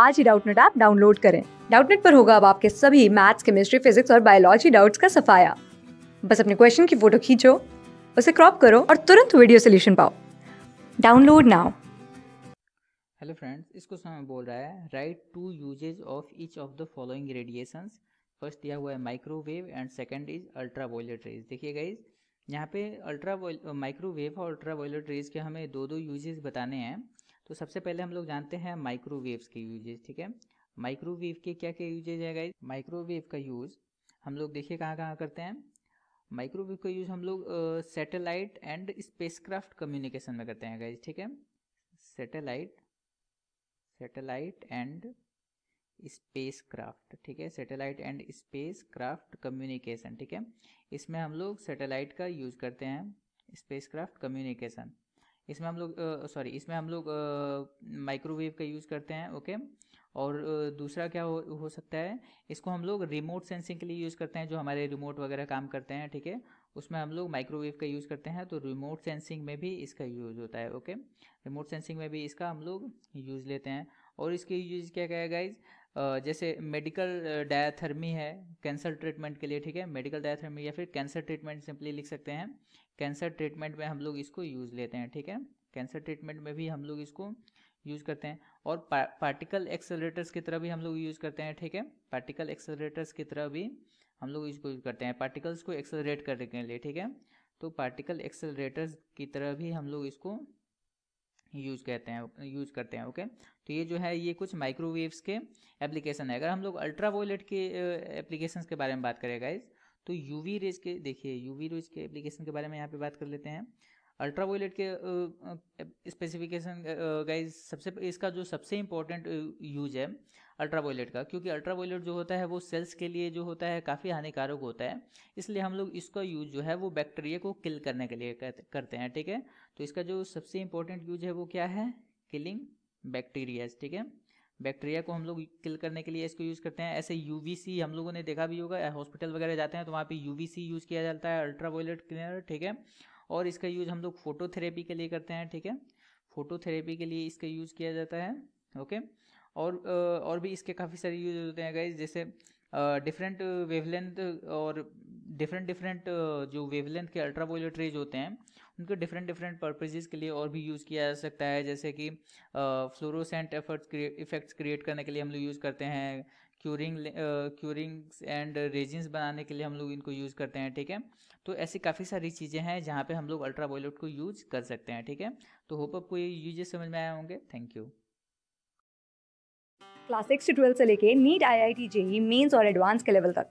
आज ही Doubtnut app download करें डाउटनेट पर होगा अब आपके सभी मैथ्स केमिस्ट्री फिजिक्स और बायोलॉजी डाउट्स का सफाया बस अपने क्वेश्चन की फोटो खींचो उसे क्रॉप करो और तुरंत वीडियो सोल्यूशन पाओ डाउनलोड नाउ हेलो फ्रेंड्स इस क्वेश्चन में बोल रहा है write two uses of each of the following radiations first दिया हुआ है microwave and second is ultra violet rays देखिए गाइज यहाँ पे अल्ट्रा माइक्रोवेव और अल्ट्रा वायलेट रेज के हमें दो दो यूजेज बताने हैं तो सबसे पहले हम लोग जानते हैं माइक्रोवेव्स के यूजेज ठीक है माइक्रोवेव के क्या क्या यूजेज है गाइज माइक्रोवेव का यूज हम लोग देखिए कहाँ कहाँ करते हैं माइक्रोवेव का यूज हम लोग सेटेलाइट एंड स्पेसक्राफ्ट कम्युनिकेशन में करते हैं गाइज ठीक है satellite satellite and spacecraft ठीक है satellite and spacecraft communication ठीक है इसमें हम लोग सेटेलाइट का यूज करते हैं स्पेस क्राफ्ट कम्युनिकेशन इसमें हम लोग सॉरी इसमें हम लोग माइक्रोवेव का यूज़ करते हैं ओके और दूसरा क्या हो, हो सकता है इसको हम लोग रिमोट सेंसिंग के लिए यूज़ करते हैं जो हमारे रिमोट वगैरह काम करते हैं ठीक है उसमें हम लोग माइक्रोवेव का यूज़ करते हैं तो रिमोट सेंसिंग में भी इसका यूज़ होता है ओके रिमोट सेंसिंग में भी इसका हम लोग यूज़ लेते हैं और इसके यूज क्या क्या है गाइज जैसे मेडिकल डायाथर्मी है कैंसर ट्रीटमेंट के लिए ठीक है मेडिकल डायाथर्मी या फिर कैंसर ट्रीटमेंट सिंपली लिख सकते हैं कैंसर ट्रीटमेंट में हम लोग इसको यूज़ लेते हैं ठीक है कैंसर ट्रीटमेंट में भी हम लोग इसको यूज़ करते हैं और पा, पार्टिकल एक्सेलरेटर्स की तरह भी हम लोग यूज़ करते हैं ठीक है पार्टिकल एक्सेलरेटर्स की तरह भी हम लोग इसको यूज़ करते हैं पार्टिकल्स को एक्सेलरेट करने के लिए ठीक है तो पार्टिकल एक्सेलरेटर्स की तरह भी हम लोग इसको यूज कहते हैं यूज करते हैं ओके तो ये जो है ये कुछ माइक्रोवेव्स के एप्लीकेशन है अगर हम लोग अल्ट्रा वोलेट के एप्लीकेशन के बारे में बात करें गाइज तो यूवी रेज के देखिए यूवी रेज के एप्लीकेशन के बारे में यहाँ पे बात कर लेते हैं अल्ट्रा वोलेट के स्पेसिफिकेशन गाइज सबसे इसका जो सबसे इम्पोर्टेंट यूज है अल्ट्रा वोलेट का क्योंकि अल्ट्रा वायलेट जो होता है वो सेल्स के लिए जो होता है काफ़ी हानिकारक होता है इसलिए हम लोग इसका यूज जो है वो बैक्टीरिया को किल करने के लिए करते हैं ठीक है तो इसका जो सबसे इम्पोर्टेंट यूज है वो क्या है किलिंग बैक्टीरियाज ठीक है बैक्टीरिया को हम लोग किल करने के लिए इसको यूज़ करते हैं ऐसे यू हम लोगों ने देखा भी होगा हॉस्पिटल वगैरह जाते हैं तो वहाँ पे यू यूज़ किया जाता है अल्ट्रा वोलेट क्लिनर ठीक है और इसका यूज हम लोग फोटोथेरेपी के लिए करते हैं ठीक है फोटोथेरेपी के लिए इसका यूज किया जाता है ओके और और भी इसके काफ़ी सारे यूज होते हैं गाइज जैसे डिफरेंट वेवलेंथ और डिफरेंट डिफरेंट uh, जो वेवलेंथ के अल्ट्रा वायलेट रेज होते हैं उनके डिफरेंट डिफरेंट पर्पजेज के लिए और भी यूज़ किया जा सकता है जैसे कि फ्लोरोसेंट एफर्ट्स इफेक्ट्स क्रिएट करने के लिए हम लोग यूज़ करते हैं क्यूरिंग क्यूरिंग्स एंड रेजिन्स बनाने के लिए हम लोग इनको यूज़ करते हैं ठीक है तो ऐसी काफ़ी सारी चीज़ें हैं जहाँ पर हम लोग अल्ट्रा वायलेट को यूज़ कर सकते हैं ठीक है तो होप आपको ये यूजेस समझ में आए होंगे थैंक यू क्लास सिक्स से ट्वेल्थ से लेके NEET I I T JEE mains और एडवांस के लेवल तक